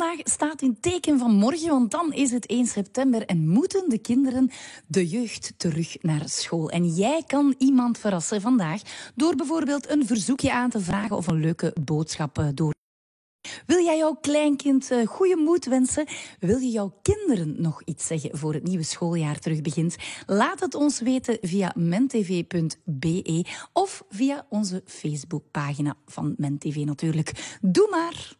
vandaag staat in teken van morgen, want dan is het 1 september en moeten de kinderen, de jeugd, terug naar school. En jij kan iemand verrassen vandaag door bijvoorbeeld een verzoekje aan te vragen of een leuke boodschap eh, door wil jij jouw kleinkind eh, goede moed wensen? Wil je jouw kinderen nog iets zeggen voor het nieuwe schooljaar terug begint? Laat het ons weten via mentv.be of via onze Facebookpagina van MenTV natuurlijk. Doe maar!